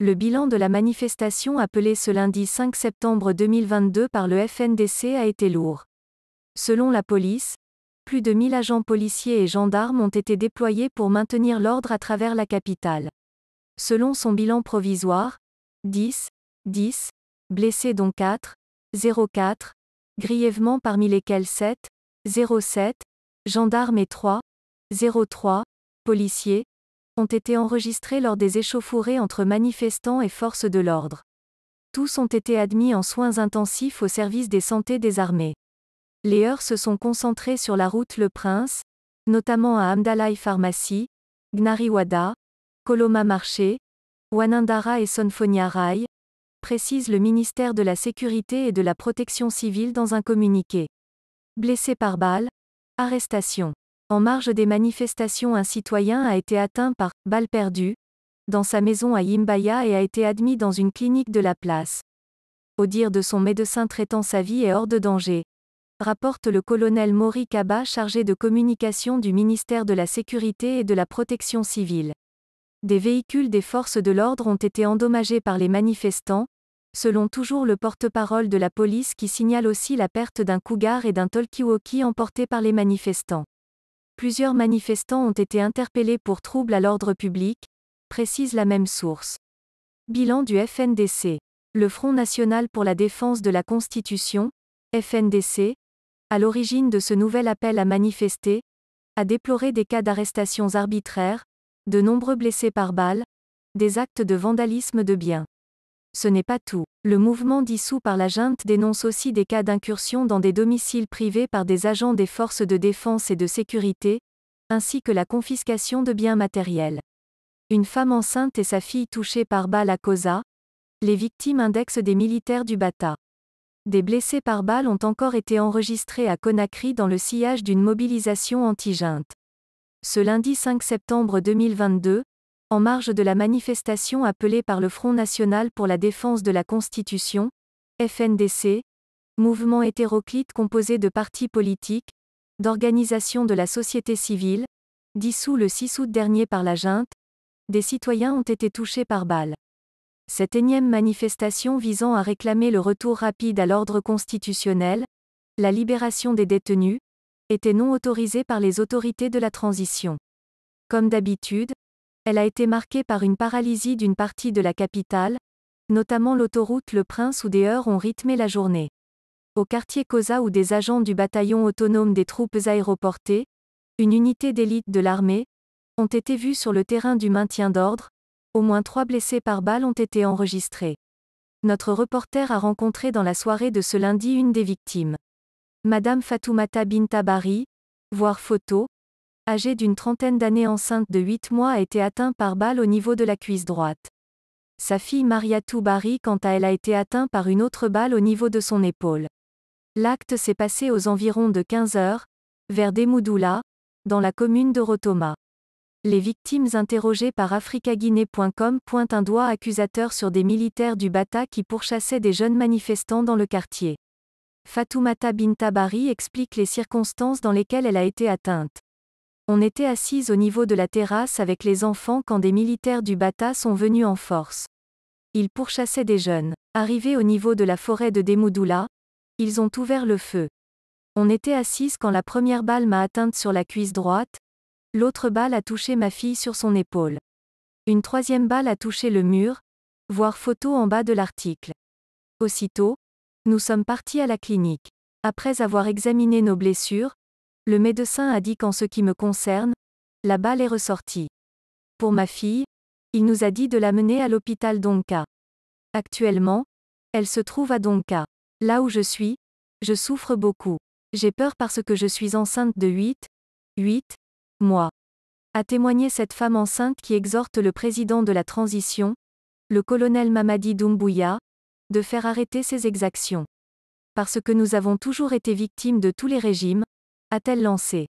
Le bilan de la manifestation appelée ce lundi 5 septembre 2022 par le FNDC a été lourd. Selon la police, plus de 1000 agents policiers et gendarmes ont été déployés pour maintenir l'ordre à travers la capitale. Selon son bilan provisoire, 10, 10, blessés dont 4, 04, grièvement parmi lesquels 7, 07, gendarmes et 3, 03, policiers, ont été enregistrés lors des échauffourées entre manifestants et forces de l'ordre. Tous ont été admis en soins intensifs au service des santé des armées. Les heurts se sont concentrés sur la route Le Prince, notamment à Amdalaï Pharmacie, Gnariwada, Koloma Marché, Wanandara et Sonfonia Rai, précise le ministère de la Sécurité et de la Protection civile dans un communiqué. Blessés par balles, arrestations. En marge des manifestations un citoyen a été atteint par balle perdue dans sa maison à Yimbaya et a été admis dans une clinique de la place. Au dire de son médecin traitant sa vie est hors de danger. Rapporte le colonel Mori Kaba chargé de communication du ministère de la Sécurité et de la Protection civile. Des véhicules des forces de l'ordre ont été endommagés par les manifestants, selon toujours le porte-parole de la police qui signale aussi la perte d'un cougar et d'un talkie-walkie emportés par les manifestants. Plusieurs manifestants ont été interpellés pour trouble à l'ordre public, précise la même source. Bilan du FNDC. Le Front national pour la défense de la Constitution, FNDC, à l'origine de ce nouvel appel à manifester, a déploré des cas d'arrestations arbitraires, de nombreux blessés par balles, des actes de vandalisme de biens. Ce n'est pas tout. Le mouvement dissous par la junte dénonce aussi des cas d'incursion dans des domiciles privés par des agents des forces de défense et de sécurité, ainsi que la confiscation de biens matériels. Une femme enceinte et sa fille touchées par balle à Cosa. Les victimes indexent des militaires du Bata. Des blessés par balle ont encore été enregistrés à Conakry dans le sillage d'une mobilisation anti-junte. Ce lundi 5 septembre 2022, en marge de la manifestation appelée par le Front national pour la défense de la Constitution, FNDC, mouvement hétéroclite composé de partis politiques, d'organisations de la société civile, dissous le 6 août dernier par la junte, des citoyens ont été touchés par balles. Cette énième manifestation visant à réclamer le retour rapide à l'ordre constitutionnel, la libération des détenus, était non autorisée par les autorités de la transition. Comme d'habitude, elle a été marquée par une paralysie d'une partie de la capitale, notamment l'autoroute Le Prince où des heures ont rythmé la journée. Au quartier Cosa où des agents du bataillon autonome des troupes aéroportées, une unité d'élite de l'armée, ont été vus sur le terrain du maintien d'ordre, au moins trois blessés par balle ont été enregistrés. Notre reporter a rencontré dans la soirée de ce lundi une des victimes. Madame Fatoumata Bintabari, voir photo, âgée d'une trentaine d'années enceinte de 8 mois a été atteinte par balle au niveau de la cuisse droite. Sa fille Maria Toubari, quant à elle a été atteinte par une autre balle au niveau de son épaule. L'acte s'est passé aux environs de 15 heures, vers Demoudoula, dans la commune de Rotoma. Les victimes interrogées par africaguinée.com pointent un doigt accusateur sur des militaires du Bata qui pourchassaient des jeunes manifestants dans le quartier. Fatoumata Bintabari explique les circonstances dans lesquelles elle a été atteinte. On était assise au niveau de la terrasse avec les enfants quand des militaires du Bata sont venus en force. Ils pourchassaient des jeunes. Arrivés au niveau de la forêt de Demoudoula, ils ont ouvert le feu. On était assise quand la première balle m'a atteinte sur la cuisse droite, l'autre balle a touché ma fille sur son épaule. Une troisième balle a touché le mur, voir photo en bas de l'article. Aussitôt, nous sommes partis à la clinique. Après avoir examiné nos blessures, le médecin a dit qu'en ce qui me concerne, la balle est ressortie. Pour ma fille, il nous a dit de l'amener à l'hôpital Donka. Actuellement, elle se trouve à Donka. Là où je suis, je souffre beaucoup. J'ai peur parce que je suis enceinte de 8, 8 mois. A témoigné cette femme enceinte qui exhorte le président de la transition, le colonel Mamadi Doumbouya, de faire arrêter ses exactions. Parce que nous avons toujours été victimes de tous les régimes, a-t-elle lancé.